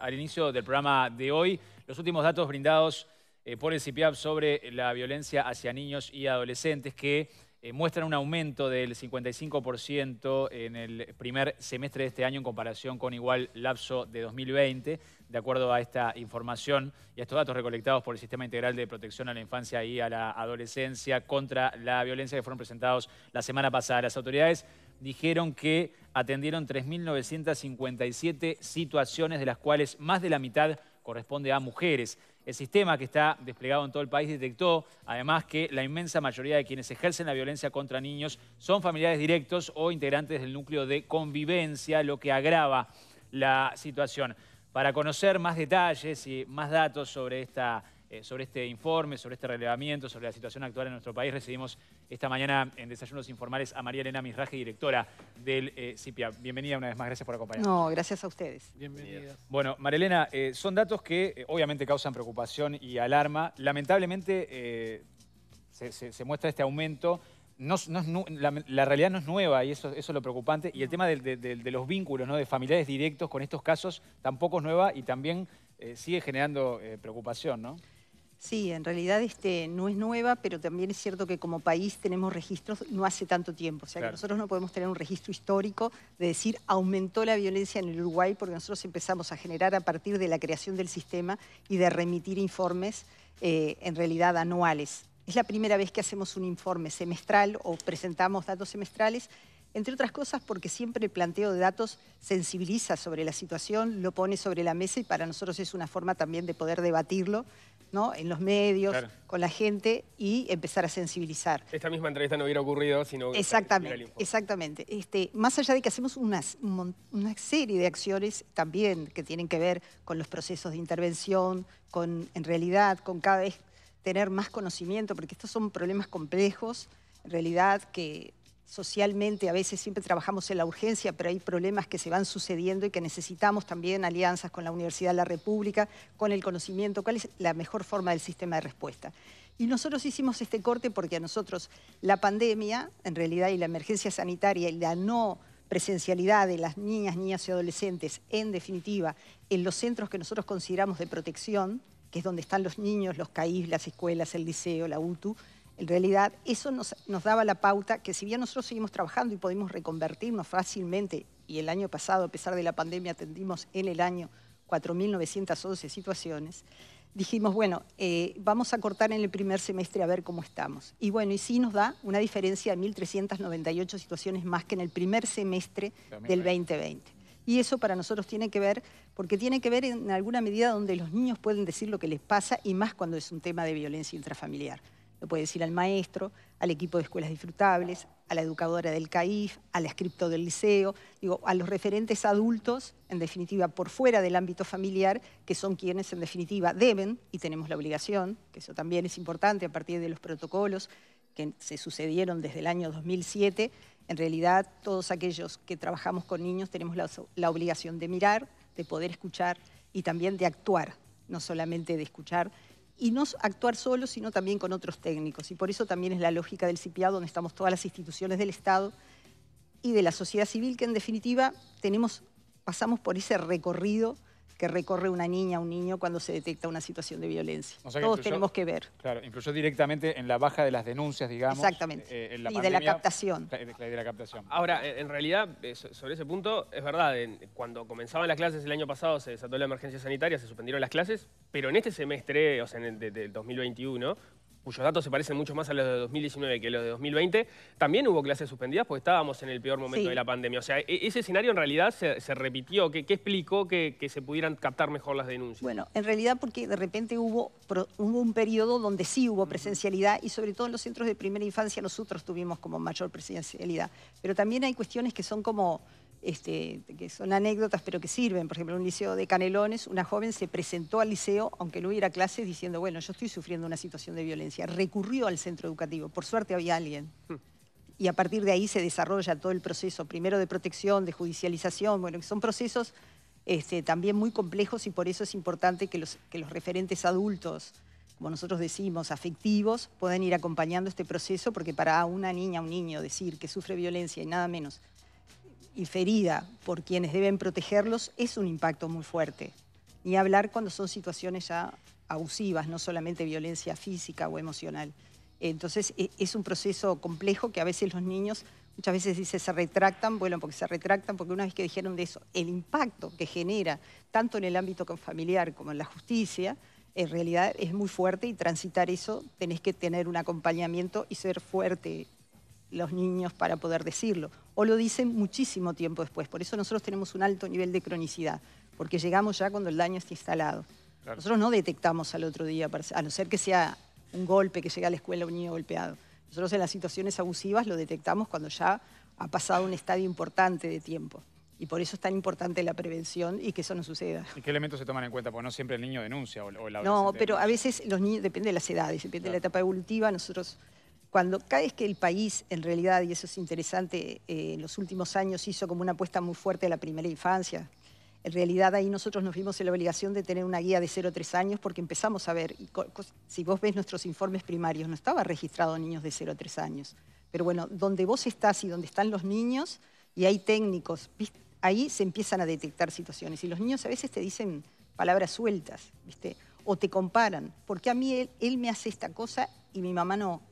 al inicio del programa de hoy, los últimos datos brindados eh, por el CIPIAP sobre la violencia hacia niños y adolescentes que eh, muestran un aumento del 55% en el primer semestre de este año en comparación con igual lapso de 2020, de acuerdo a esta información y a estos datos recolectados por el Sistema Integral de Protección a la Infancia y a la Adolescencia contra la Violencia que fueron presentados la semana pasada. Las autoridades dijeron que atendieron 3.957 situaciones, de las cuales más de la mitad corresponde a mujeres. El sistema que está desplegado en todo el país detectó, además, que la inmensa mayoría de quienes ejercen la violencia contra niños son familiares directos o integrantes del núcleo de convivencia, lo que agrava la situación. Para conocer más detalles y más datos sobre esta eh, sobre este informe, sobre este relevamiento, sobre la situación actual en nuestro país. Recibimos esta mañana en Desayunos Informales a María Elena Misraje, directora del eh, CIPIA. Bienvenida una vez más, gracias por acompañarnos. No, gracias a ustedes. Bienvenida. Bueno, María Elena, eh, son datos que obviamente causan preocupación y alarma. Lamentablemente se, muestra este aumento la, realidad no es nueva y eso, es lo preocupante. Y el tema de, los vínculos ¿no? de familiares directos con estos casos tampoco es nueva y también sigue generando preocupación, ¿no? Sí, en realidad este, no es nueva, pero también es cierto que como país tenemos registros no hace tanto tiempo. O sea, que nosotros no podemos tener un registro histórico de decir aumentó la violencia en el Uruguay porque nosotros empezamos a generar a partir de la creación del sistema y de remitir informes eh, en realidad anuales. Es la primera vez que hacemos un informe semestral o presentamos datos semestrales entre otras cosas porque siempre el planteo de datos sensibiliza sobre la situación, lo pone sobre la mesa y para nosotros es una forma también de poder debatirlo ¿no? en los medios, con la gente y empezar a sensibilizar. Esta misma entrevista no hubiera ocurrido si no Exactamente, exactamente. Este, más allá de que hacemos una serie de acciones también que tienen que ver con los procesos de intervención, con, en realidad, con cada vez tener más conocimiento, porque estos son problemas complejos, en realidad, que socialmente, a veces siempre trabajamos en la urgencia, pero hay problemas que se van sucediendo y que necesitamos también alianzas con la Universidad de la República, con el conocimiento, cuál es la mejor forma del sistema de respuesta. Y nosotros hicimos este corte porque a nosotros la pandemia, en realidad, y la emergencia sanitaria y la no presencialidad de las niñas, niñas y adolescentes, en definitiva, en los centros que nosotros consideramos de protección, que es donde están los niños, los CAIF, las escuelas, el liceo, la UTU, en realidad, eso nos, daba la pauta que si bien nosotros seguimos trabajando y podemos reconvertirnos fácilmente, y el año pasado, a pesar de la pandemia, atendimos en el año 4.911 situaciones, dijimos, bueno, eh, vamos a cortar en el primer semestre a ver cómo estamos. Y bueno, y sí nos da una diferencia de 1.398 situaciones más que en el primer semestre del 2020. Y eso para nosotros tiene que ver, porque tiene que ver en alguna medida donde los niños pueden decir lo que les pasa y más cuando es un tema de violencia intrafamiliar lo puede decir al maestro, al equipo de escuelas disfrutables, a la educadora del CAIF, al la del liceo, digo, a los referentes adultos, en definitiva, por fuera del ámbito familiar, que son quienes, en definitiva, deben, y tenemos la obligación, que eso también es importante a partir de los protocolos que se sucedieron desde el año 2007, en realidad todos aquellos que trabajamos con niños tenemos la obligación de mirar, de poder escuchar y también de actuar, no solamente de escuchar, y no actuar solo, sino también con otros técnicos. Y por eso también es la lógica del CIPIA, donde estamos todas las instituciones del Estado y de la sociedad civil, que en definitiva tenemos, pasamos por ese recorrido que recorre una niña, un niño, cuando se detecta una situación de violencia. Todos tenemos que ver. Claro, influyó directamente en la baja de las denuncias, digamos. Exactamente. y de la captación. Ahora, eh, en realidad, eh, sobre ese punto, es verdad, cuando comenzaban las clases el año pasado se desató la emergencia sanitaria, se suspendieron las clases, pero en este semestre, o sea, en el 2021, cuyos datos se parecen mucho más a los de 2019 que a los de 2020, también hubo clases suspendidas porque estábamos en el peor momento de la pandemia. O sea, e-, ese escenario en realidad se, repitió. ¿Qué, explicó que, se pudieran captar mejor las denuncias? Bueno, en realidad porque de repente hubo, hubo un periodo donde sí hubo presencialidad y sobre todo en los centros de primera infancia nosotros tuvimos como mayor presencialidad. Pero también hay cuestiones que son como este, que son anécdotas pero que sirven. Por ejemplo, en un liceo de Canelones, una joven se presentó al liceo, aunque no hubiera clases, diciendo, bueno, yo estoy sufriendo una situación de violencia. Recurrió al centro educativo, por suerte había alguien. Hmm. Y a partir de ahí se desarrolla todo el proceso, primero de protección, de judicialización, bueno, son procesos este, también muy complejos y por eso es importante que los, que los referentes adultos, como nosotros decimos, afectivos, puedan ir acompañando este proceso, porque para una niña, un niño, decir que sufre violencia y nada menos y ferida por quienes deben protegerlos es un impacto muy fuerte. Ni hablar cuando son situaciones ya abusivas, no solamente violencia física o emocional. Entonces e, es un proceso complejo que a veces los niños muchas veces dice se retractan, bueno, porque se retractan, porque una vez que dijeron de eso, el impacto que genera, tanto en el ámbito familiar como en la justicia, en realidad es muy fuerte y transitar eso tenés que tener un acompañamiento y ser fuerte los niños para poder decirlo, o lo dicen muchísimo tiempo después. Por eso nosotros tenemos un alto nivel de cronicidad, porque llegamos ya cuando el daño está instalado. Nosotros no detectamos al otro día, a no ser que sea un golpe que llega a la escuela un niño golpeado. Nosotros en las situaciones abusivas lo detectamos cuando ya ha pasado un estadio importante de tiempo. Y por eso es tan importante la prevención y que eso no suceda. ¿Y qué elementos se toman en cuenta? Porque no siempre el niño denuncia o, la No, pero a veces los niños, depende de las edades, depende de la etapa evolutiva, nosotros cuando cada que el país, en realidad, y eso es interesante, eh, en los últimos años hizo como una apuesta muy fuerte a la primera infancia, en realidad ahí nosotros nos vimos en la obligación de tener una guía de 0 a 3 años porque empezamos a ver, si vos ves nuestros informes primarios, no estaba registrado niños de 0 a 3 años. Pero bueno, donde vos estás y donde están los niños, y hay técnicos, ahí se empiezan a detectar situaciones. Y los niños a veces te dicen palabras sueltas, ¿viste? O te comparan, porque a mí él me hace esta cosa y mi mamá no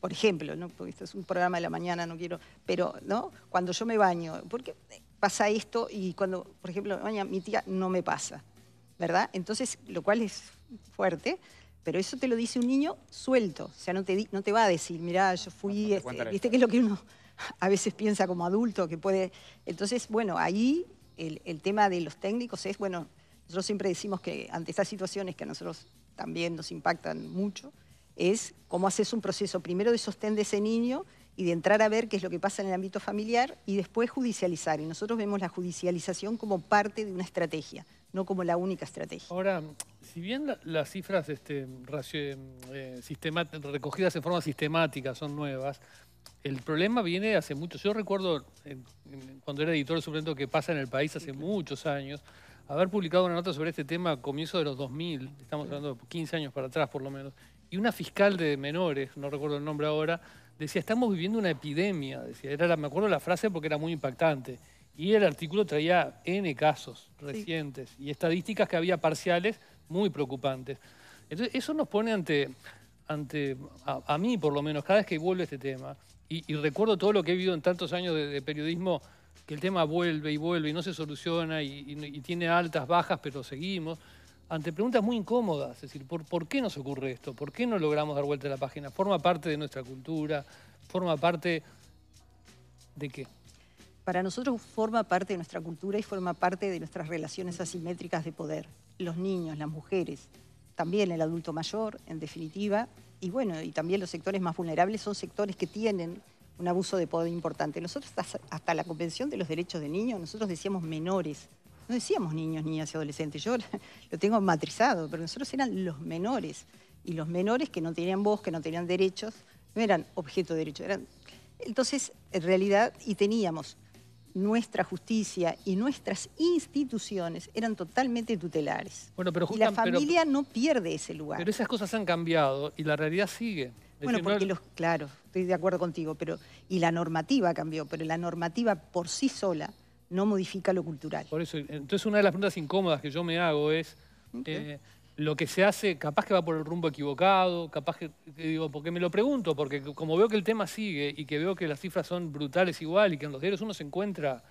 por ejemplo, ¿no? porque esto es un programa de la mañana, no quiero, pero ¿no? cuando yo me baño, ¿por qué pasa esto? Y cuando, por ejemplo, baña mi tía no me pasa, ¿verdad? Entonces, lo cual es fuerte, pero eso te lo dice un niño suelto, o sea, no te, no te va a decir, mirá, yo fui, este, viste que es lo que uno a veces piensa como adulto, que puede... Entonces, bueno, ahí el tema de los técnicos es, bueno, nosotros siempre decimos que ante estas situaciones que a nosotros también nos impactan mucho, es cómo haces un proceso primero de sostén de ese niño y de entrar a ver qué es lo que pasa en el ámbito familiar y después judicializar. Y nosotros vemos la judicialización como parte de una estrategia, no como la única estrategia. Ahora, si bien las cifras este, eh, recogidas en forma sistemática son nuevas, el problema viene hace mucho. Yo recuerdo, cuando era editor suplente, que pasa en el país hace muchos años, haber publicado una nota sobre este tema a comienzos de los 2000, estamos hablando de 15 años para atrás por lo menos, y una fiscal de menores, no recuerdo el nombre ahora, decía, estamos viviendo una epidemia, decía, era me acuerdo la frase porque era muy impactante. Y el artículo traía N casos recientes y estadísticas que había parciales muy preocupantes. Entonces, eso nos pone ante, ante a, mí por lo menos, cada vez que vuelve este tema, y, recuerdo todo lo que he vivido en tantos años de, periodismo, que el tema vuelve y vuelve y no se soluciona y tiene altas, bajas, pero seguimos ante preguntas muy incómodas, es decir, ¿por, ¿por qué nos ocurre esto? ¿Por qué no logramos dar vuelta a la página? ¿Forma parte de nuestra cultura? ¿Forma parte de qué? Para nosotros forma parte de nuestra cultura y forma parte de nuestras relaciones asimétricas de poder. Los niños, las mujeres, también el adulto mayor, en definitiva, y bueno, y también los sectores más vulnerables son sectores que tienen un abuso de poder importante. Nosotros hasta la Convención de los Derechos de Niños, nosotros decíamos menores, no decíamos niños, niñas y adolescentes, yo lo tengo matrizado, pero nosotros eran los menores. Y los menores que no tenían voz, que no tenían derechos, no eran objeto de derecho, Entonces, en realidad, y teníamos nuestra justicia y nuestras instituciones eran totalmente tutelares. Bueno, pero y la familia no pierde ese lugar. Pero esas cosas han cambiado y la realidad sigue. bueno, porque los, claro, estoy de acuerdo contigo, pero y la normativa cambió, pero la normativa por sí sola no modifica lo cultural. Por eso, entonces una de las preguntas incómodas que yo me hago es, eh, lo que se hace, capaz que va por el rumbo equivocado, capaz que, digo, porque me lo pregunto, porque como veo que el tema sigue y que veo que las cifras son brutales igual y que en los diarios uno se encuentra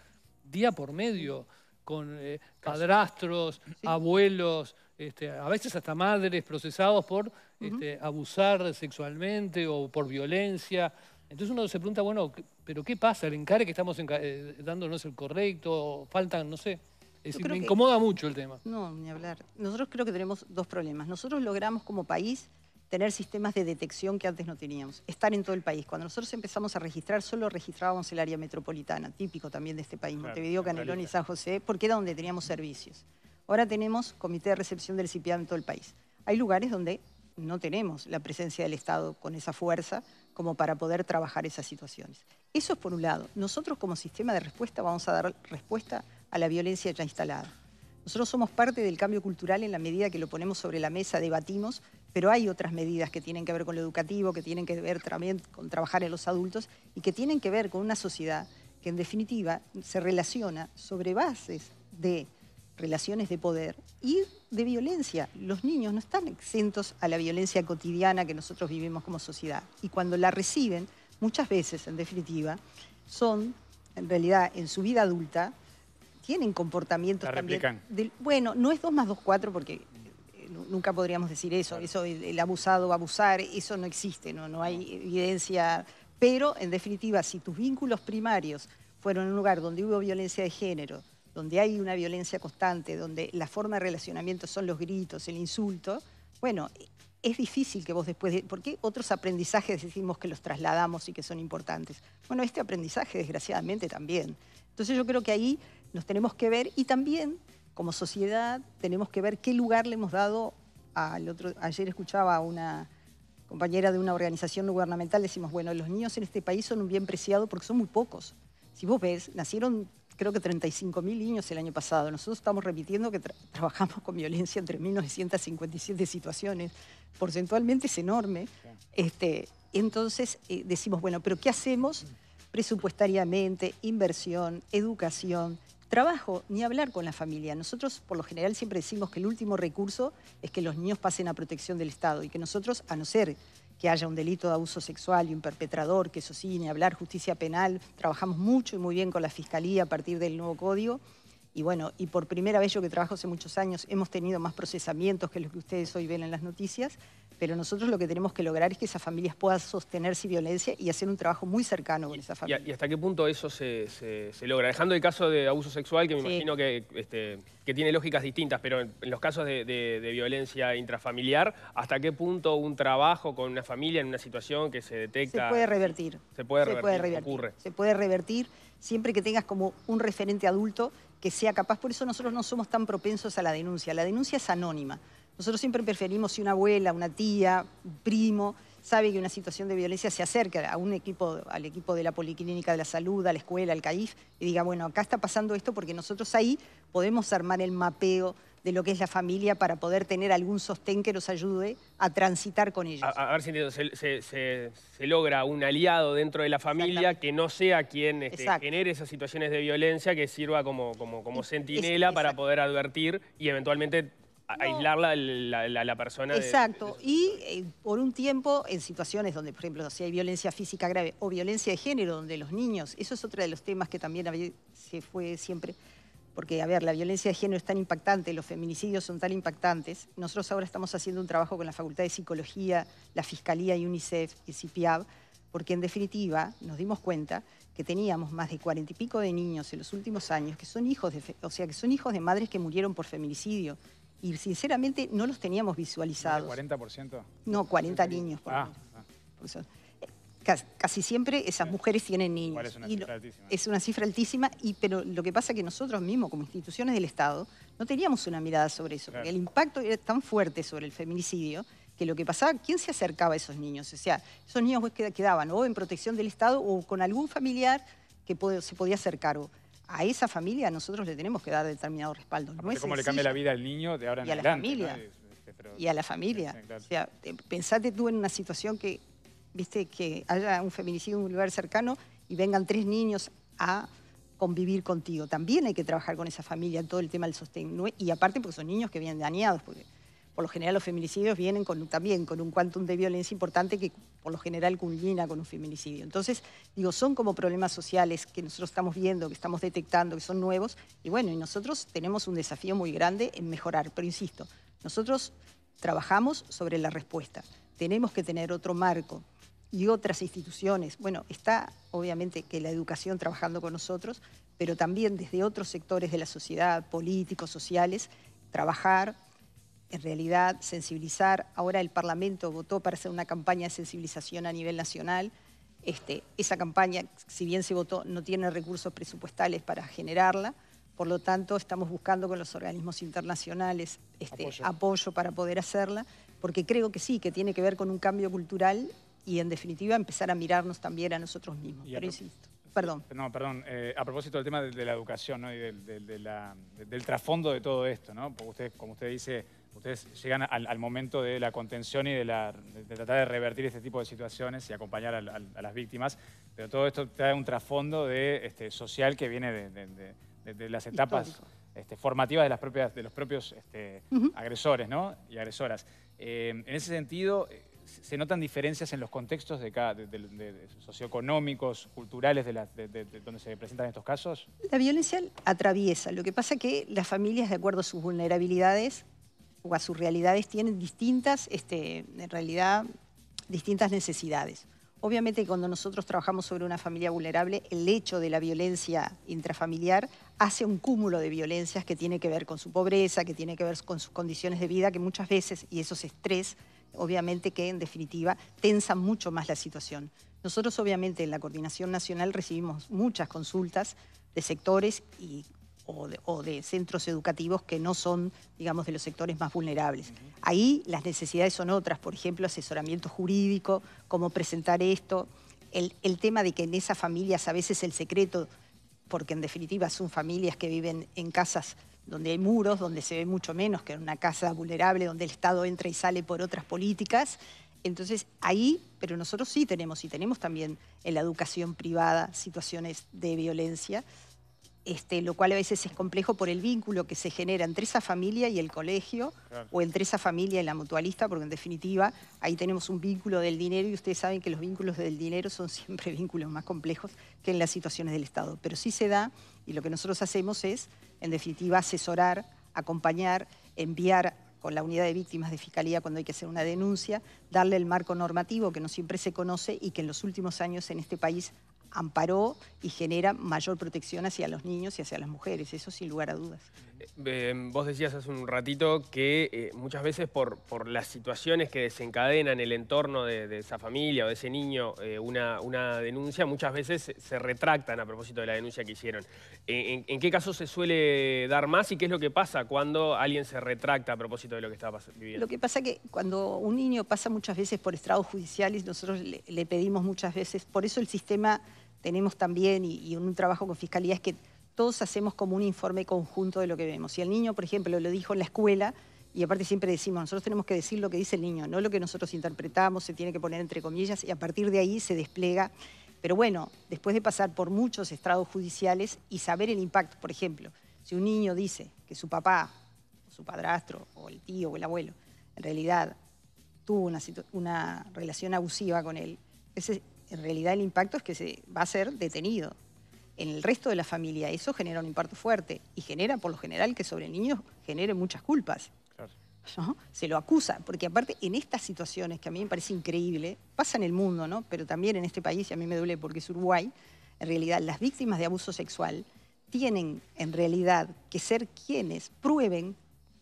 día por medio con eh, padrastros, abuelos, este, a veces hasta madres procesados por este, abusar sexualmente o por violencia. Entonces uno se pregunta, bueno, ¿pero qué pasa? ¿El encare que estamos eh, dándonos es el correcto? ¿Faltan, no sé? Es me incomoda mucho el tema. No, ni hablar. Nosotros creo que tenemos dos problemas. Nosotros logramos como país tener sistemas de detección que antes no teníamos, estar en todo el país. Cuando nosotros empezamos a registrar, solo registrábamos el área metropolitana, típico también de este país, Montevideo, Canelón y San José, porque era donde teníamos servicios. Ahora tenemos comité de recepción del CIPIAD en todo el país. Hay lugares donde no tenemos la presencia del Estado con esa fuerza, como para poder trabajar esas situaciones. Eso es por un lado. Nosotros como sistema de respuesta vamos a dar respuesta a la violencia ya instalada. Nosotros somos parte del cambio cultural en la medida que lo ponemos sobre la mesa, debatimos, pero hay otras medidas que tienen que ver con lo educativo, que tienen que ver también con trabajar en los adultos y que tienen que ver con una sociedad que en definitiva se relaciona sobre bases de relaciones de poder y de violencia. Los niños no están exentos a la violencia cotidiana que nosotros vivimos como sociedad. Y cuando la reciben, muchas veces, en definitiva, son, en realidad, en su vida adulta, tienen comportamientos la también... bueno, no es 2 más 2, 4, porque eh, nunca podríamos decir eso. Eso, el, abusado abusar, eso no existe, no, no hay evidencia. Pero, en definitiva, si tus vínculos primarios fueron en un lugar donde hubo violencia de género, donde hay una violencia constante, donde la forma de relacionamiento son los gritos, el insulto, bueno, es difícil que vos después... De, qué otros aprendizajes decimos que los trasladamos y que son importantes? Bueno, este aprendizaje desgraciadamente también. Entonces yo creo que ahí nos tenemos que ver y también como sociedad tenemos que ver qué lugar le hemos dado al otro... Ayer escuchaba a una compañera de una organización gubernamental, decimos, bueno, los niños en este país son un bien preciado porque son muy pocos. Si vos ves, nacieron creo que 35.000 niños el año pasado. Nosotros estamos repitiendo que trabajamos con violencia entre 1957 situaciones. Porcentualmente es enorme. Este, entonces eh, decimos, bueno, pero ¿qué hacemos presupuestariamente, inversión, educación? Trabajo, ni hablar con la familia. Nosotros por lo general siempre decimos que el último recurso es que los niños pasen a protección del Estado y que nosotros, a no ser que haya un delito de abuso sexual y un perpetrador, que eso sí, ni hablar justicia penal. Trabajamos mucho y muy bien con la Fiscalía a partir del nuevo código. Y bueno, y por primera vez yo que trabajo hace muchos años, hemos tenido más procesamientos que los que ustedes hoy ven en las noticias pero nosotros lo que tenemos que lograr es que esas familias puedan sostenerse violencia y hacer un trabajo muy cercano con esas familias. ¿Y, hasta qué punto eso se, logra? Dejando el caso de abuso sexual, que me imagino este, que, tiene lógicas distintas, pero en, los casos de, violencia intrafamiliar, ¿hasta qué punto un trabajo con una familia en una situación que se detecta... Se puede revertir. Se puede revertir, se puede revertir. Se puede revertir siempre que tengas como un referente adulto que sea capaz. Por eso nosotros no somos tan propensos a la denuncia. La denuncia es anónima. Nosotros siempre preferimos si una abuela, una tía, un primo sabe que una situación de violencia se acerca a un equipo, al equipo de la Policlínica de la Salud, a la escuela, al CAIF, y diga, bueno, acá está pasando esto porque nosotros ahí podemos armar el mapeo de lo que es la familia para poder tener algún sostén que nos ayude a transitar con ellos. A, ver si se, logra un aliado dentro de la familia que no sea quien este, genere esas situaciones de violencia, que sirva como, como, como centinela para poder advertir y eventualmente a, la, persona. Exacto. y eh, por un tiempo, en situaciones donde, por ejemplo, si hay violencia física grave o violencia de género, donde los niños, eso es otro de los temas que también se fue siempre, porque, a ver, la violencia de género es tan impactante, los feminicidios son tan impactantes. Nosotros ahora estamos haciendo un trabajo con la Facultad de Psicología, la Fiscalía y UNICEF y CIPIAB, porque en definitiva nos dimos cuenta que teníamos más de cuarenta y pico de niños en los últimos años que son hijos de, o sea, que son hijos de madres que murieron por feminicidio, y sinceramente no los teníamos visualizados. ¿40%? No, 40 niños. Casi, siempre esas mujeres tienen niños. Es una, cifra altísima. y, pero lo que pasa es que nosotros mismos, como instituciones del Estado, no teníamos una mirada sobre eso, porque el impacto era tan fuerte sobre el feminicidio que lo que pasaba, ¿quién se acercaba a esos niños? O sea, esos niños quedaban o en protección del Estado o con algún familiar que se podía hacer cargo a esa familia nosotros le tenemos que dar determinado respaldo. No es ¿Cómo le cambia la vida al niño de ahora en y A la familia. Este, y a la familia. O sea, pensate tú en una situación que, viste, que haya un feminicidio en un lugar cercano y vengan tres niños a convivir contigo. También hay que trabajar con esa familia, todo el tema del sostén. Y aparte porque son niños que vienen dañados, porque por lo general los feminicidios vienen con, también con un quantum de violencia importante que por lo general culmina con un feminicidio. Entonces, digo, son como problemas sociales que nosotros estamos viendo, que estamos detectando, que son nuevos, y bueno, y nosotros tenemos un desafío muy grande en mejorar, pero insisto, nosotros trabajamos sobre la respuesta, tenemos que tener otro marco y otras instituciones. Bueno, está obviamente que la educación trabajando con nosotros, pero también desde otros sectores de la sociedad, políticos, sociales, trabajar, en realidad sensibilizar. Ahora el Parlamento votó para hacer una campaña de sensibilización a nivel nacional. Este, esa campaña, si bien se votó, no tiene recursos presupuestales para generarla. Por lo tanto, estamos buscando con los organismos internacionales este, apoyo. para poder hacerla, porque creo que sí, que tiene que ver con un cambio cultural y en definitiva empezar a mirarnos también a nosotros mismos. Pero Perdón. No, perdón. Eh, a propósito del tema de, la educación y de, del trasfondo de todo esto, ¿no? Porque usted, como usted dice, ustedes llegan al, momento de la contención y de, la, tratar de revertir este tipo de situaciones y acompañar a, las víctimas, pero todo esto trae un trasfondo este, social que viene de, las etapas este, formativas de, los propios este, agresores y agresoras. Eh, en ese sentido, eh, se notan diferencias en los contextos socioeconómicos, culturales, de, donde se presentan estos casos? La violencia atraviesa. Lo que pasa es que las familias, de acuerdo a sus vulnerabilidades, a sus realidades tienen distintas, este, en realidad, distintas necesidades. Obviamente cuando nosotros trabajamos sobre una familia vulnerable, el hecho de la violencia intrafamiliar hace un cúmulo de violencias que tiene que ver con su pobreza, que tiene que ver con sus condiciones de vida, que muchas veces, y esos estrés, obviamente que en definitiva tensan mucho más la situación. Nosotros obviamente en la Coordinación Nacional recibimos muchas consultas de sectores y o de, centros educativos que no son, digamos, de los sectores más vulnerables. Ahí las necesidades son otras, por ejemplo, asesoramiento jurídico, cómo presentar esto, el, el tema de que en esas familias a veces el secreto, porque en definitiva son familias que viven en casas donde hay muros, donde se ve mucho menos que en una casa vulnerable, donde el Estado entra y sale por otras políticas. Entonces ahí, pero nosotros sí tenemos, y tenemos también en la educación privada situaciones de violencia. Este, lo cual a veces es complejo por el vínculo que se genera entre esa familia y el colegio, o entre esa familia y la mutualista, porque en definitiva ahí tenemos un vínculo del dinero y ustedes saben que los vínculos del dinero son siempre vínculos más complejos que en las situaciones del Estado. Pero sí se da, y lo que nosotros hacemos es, en definitiva, asesorar, acompañar, enviar con la unidad de víctimas de fiscalía cuando hay que hacer una denuncia, darle el marco normativo que no siempre se conoce y que en los últimos años en este país amparó y genera mayor protección hacia los niños y hacia las mujeres, eso sin lugar a dudas. Eh, em, vos decías hace un ratito que eh, muchas veces por, por, las situaciones que desencadenan el entorno de, esa familia o de ese niño eh, una, una, denuncia, muchas veces se retractan a propósito de la denuncia que hicieron. ¿En, qué caso se suele dar más y qué es lo que pasa cuando alguien se retracta a propósito de lo que está viviendo? Lo que pasa es que cuando un niño pasa muchas veces por estrados judiciales, nosotros le pedimos muchas veces, por eso el sistema tenemos también y, un trabajo con fiscalía es que todos hacemos como un informe conjunto de lo que vemos. Si el niño, por ejemplo, lo dijo en la escuela, y aparte siempre decimos, nosotros tenemos que decir lo que dice el niño, no lo que nosotros interpretamos, se tiene que poner entre comillas, y a partir de ahí se despliega. Pero bueno, después de pasar por muchos estrados judiciales y saber el impacto, por ejemplo, si un niño dice que su papá, o su padrastro, o el tío, o el abuelo, en realidad tuvo una, relación abusiva con él, ese, en realidad el impacto es que se va a ser detenido. En el resto de la familia eso genera un impacto fuerte y genera, por lo general, que sobre niños niño genere muchas culpas. Se lo acusa, porque aparte en estas situaciones, que a mí me parece increíble, pasa en el mundo, ¿no? pero también en este país, y a mí me duele porque es Uruguay, en realidad las víctimas de abuso sexual tienen en realidad que ser quienes prueben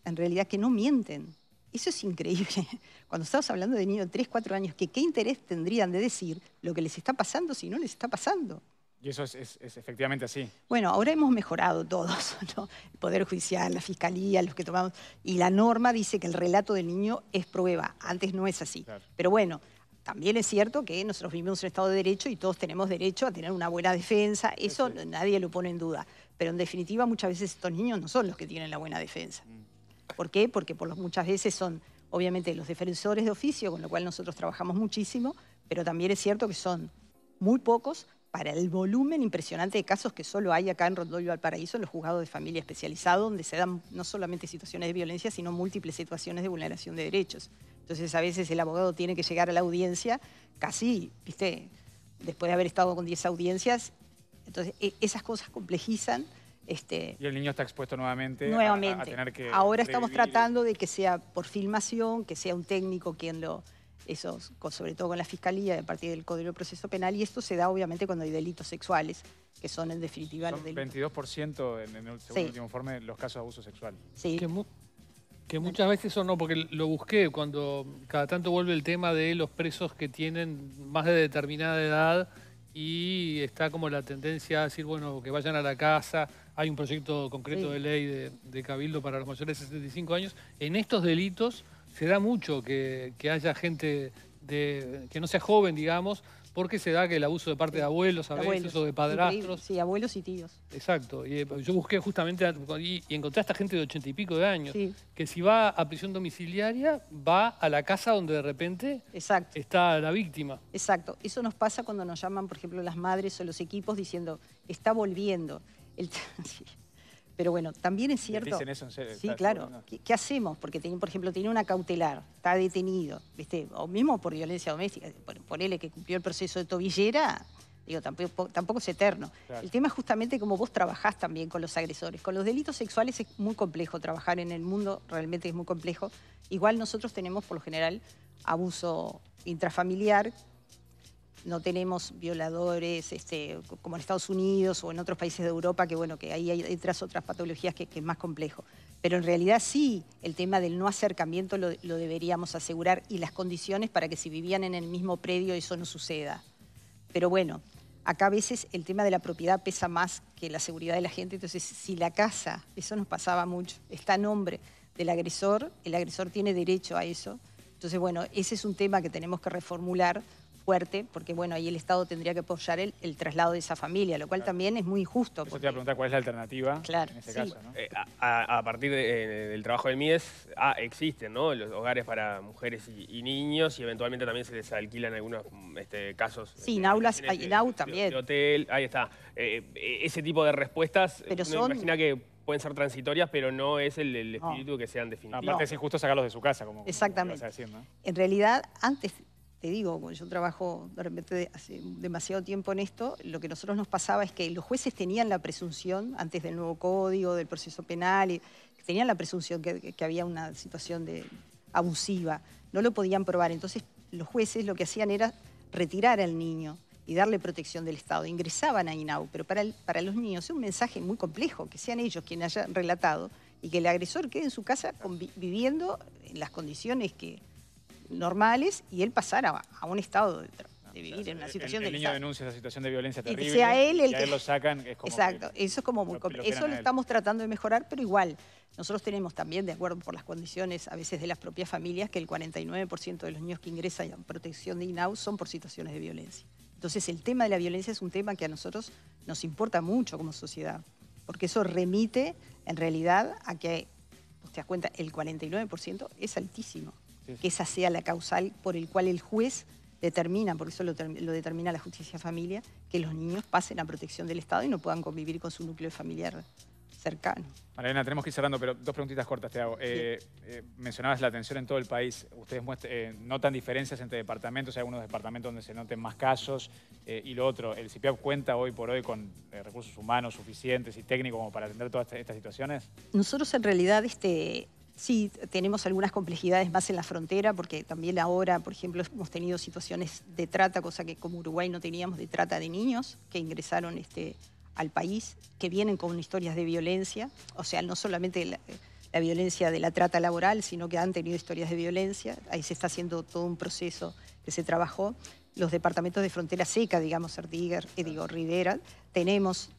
en realidad que no mienten, eso es increíble. Cuando estamos hablando de niños de 3, 4 años, qué interés tendrían de decir lo que les está pasando si no les está pasando. Y eso es, efectivamente así. Bueno, ahora hemos mejorado todos, El Poder Judicial, la Fiscalía, los que tomamos... Y la norma dice que el relato del niño es prueba. Antes no es así. Pero bueno, también es cierto que nosotros vivimos en un Estado de Derecho y todos tenemos derecho a tener una buena defensa, eso nadie lo pone en duda. Pero en definitiva muchas veces estos niños no son los que tienen la buena defensa. Mm. ¿Por qué? Porque por muchas veces son, obviamente, los defensores de oficio, con lo cual nosotros trabajamos muchísimo, pero también es cierto que son muy pocos para el volumen impresionante de casos que solo hay acá en Rodolfo Valparaíso, en los juzgados de familia especializado, donde se dan no solamente situaciones de violencia, sino múltiples situaciones de vulneración de derechos. Entonces, a veces el abogado tiene que llegar a la audiencia casi, viste, después de haber estado con 10 audiencias. Entonces, e, esas cosas complejizan este, y el niño está expuesto nuevamente, A, tener que... Ahora estamos tratando de que sea por filmación, que sea un técnico quien lo... Eso, sobre todo con la Fiscalía, a partir del Código de Proceso Penal, y esto se da obviamente cuando hay delitos sexuales, que son en definitiva 22% en, en, el último informe los casos de abuso sexual. Sí. Que, muchas veces eso no, porque lo busqué cuando cada tanto vuelve el tema de los presos que tienen más de determinada edad y está como la tendencia a decir, bueno, que vayan a la casa hay un proyecto concreto de ley de, Cabildo para los mayores de 65 años. En estos delitos se da mucho que, haya gente de, que no sea joven, digamos, porque se da que el abuso de parte de abuelos a veces o de padrastros. Sí, abuelos y tíos. Exacto. Y, eh, yo busqué justamente y, encontré a esta gente de ochenta y pico de años que si va a prisión domiciliaria va a la casa donde de repente está la víctima. Exacto. Eso nos pasa cuando nos llaman, por ejemplo, las madres o los equipos diciendo está volviendo. Pero bueno, también es cierto... Sí, claro. ¿Qué, hacemos? Porque, por ejemplo, tiene una cautelar, está detenido, o mismo por violencia doméstica, por, que cumplió el proceso de tobillera, digo, tampoco, tampoco es eterno. El tema es justamente cómo vos trabajás también con los agresores. Con los delitos sexuales es muy complejo trabajar en el mundo, realmente es muy complejo. Igual nosotros tenemos, por lo general, abuso intrafamiliar, no tenemos violadores este, como en Estados Unidos o en otros países de Europa, que bueno, que ahí hay, otras patologías que, es más complejo. Pero en realidad sí, el tema del no acercamiento lo, lo, deberíamos asegurar y las condiciones para que si vivían en el mismo predio eso no suceda. Pero bueno, acá a veces el tema de la propiedad pesa más que la seguridad de la gente, entonces si la casa, eso nos pasaba mucho, está a nombre del agresor, el agresor tiene derecho a eso. Entonces, bueno, ese es un tema que tenemos que reformular fuerte, porque bueno, ahí el Estado tendría que apoyar el, traslado de esa familia, lo cual también es muy injusto. te voy a preguntar cuál es la alternativa en este caso. Eh, a, partir eh, del trabajo del MIES, ah, existen ¿no? los hogares para mujeres y, niños y eventualmente también se les alquilan algunos mm, este, casos. Sí, en eh, aulas, en también. hotel, ahí está. ese tipo de respuestas, Pero son... imagina que pueden ser transitorias, pero no es el, espíritu que sean definitivos. Aparte es injusto sacarlos de su casa, como, Exactamente. En realidad, antes te digo, yo trabajo de repente hace demasiado tiempo en esto, lo que a nosotros nos pasaba es que los jueces tenían la presunción, antes del nuevo código, del proceso penal, tenían la presunción que, había una situación de, abusiva, no lo podían probar. Entonces los jueces lo que hacían era retirar al niño y darle protección del Estado. Ingresaban a INAU, pero para, para los niños es un mensaje muy complejo, que sean ellos quienes hayan relatado y que el agresor quede en su casa viviendo en las condiciones que normales y él pasar a, un estado de, vivir en una situación de... violencia. el niño denuncia esa situación de violencia terrible. Y sea a él lo sacan, es como Exacto, eso es como muy Eso lo estamos tratando de mejorar, pero igual, nosotros tenemos también, de acuerdo por las condiciones a veces de las propias familias, que el 49% de los niños que ingresan a protección de INAU son por situaciones de violencia. Entonces el tema de la violencia es un tema que a nosotros nos importa mucho como sociedad, porque eso remite en realidad a que, cuenta, el 49% es altísimo que esa sea la causal por el cual el juez determina, porque eso lo, determina la justicia familia, que los niños pasen a protección del Estado y no puedan convivir con su núcleo familiar cercano. Mariana, tenemos que ir cerrando, pero dos preguntitas cortas te hago. Eh, eh, mencionabas la atención en todo el país. Ustedes eh, notan diferencias entre departamentos, hay algunos departamentos donde se noten más casos y lo otro. ¿El CIPIAP cuenta hoy por hoy con recursos humanos suficientes y técnicos como para atender todas estas, estas situaciones? Nosotros en realidad este, Sí, tenemos algunas complejidades más en la frontera, porque también ahora, por ejemplo, hemos tenido situaciones de trata, cosa que como Uruguay no teníamos, de trata de niños que ingresaron este, al país, que vienen con historias de violencia, o sea, no solamente la, violencia de la trata laboral, sino que han tenido historias de violencia, ahí se está haciendo todo un proceso que se trabajó, los departamentos de frontera seca, digamos, Erdiger, Edigo eh, Rivera, tenemos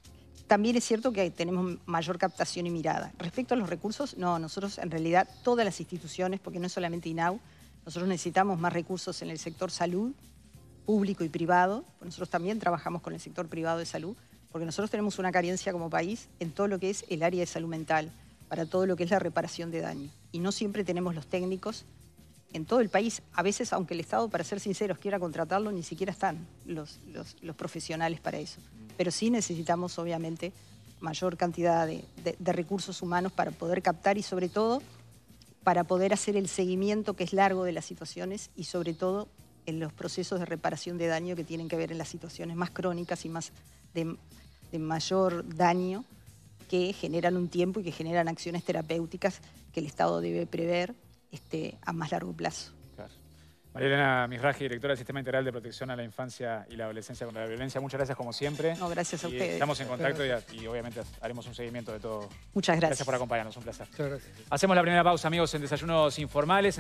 también es cierto que tenemos mayor captación y mirada. Respecto a los recursos, no, nosotros en realidad todas las instituciones, porque no es solamente INAU, nosotros necesitamos más recursos en el sector salud, público y privado, nosotros también trabajamos con el sector privado de salud, porque nosotros tenemos una carencia como país en todo lo que es el área de salud mental, para todo lo que es la reparación de daño. Y no siempre tenemos los técnicos en todo el país. A veces, aunque el Estado, para ser sinceros, quiera contratarlo, ni siquiera están los, los profesionales para eso pero sí necesitamos obviamente mayor cantidad de, recursos humanos para poder captar y sobre todo para poder hacer el seguimiento que es largo de las situaciones y sobre todo en los procesos de reparación de daño que tienen que ver en las situaciones más crónicas y más de, mayor daño que generan un tiempo y que generan acciones terapéuticas que el Estado debe prever este, a más largo plazo. María Elena Misraji, directora del Sistema Integral de Protección a la Infancia y la Adolescencia contra la Violencia. Muchas gracias como siempre. No, gracias a ustedes. Estamos en contacto y, obviamente haremos un seguimiento de todo. Muchas gracias. Gracias por acompañarnos, un placer. Muchas gracias. Hacemos la primera pausa, amigos, en Desayunos Informales.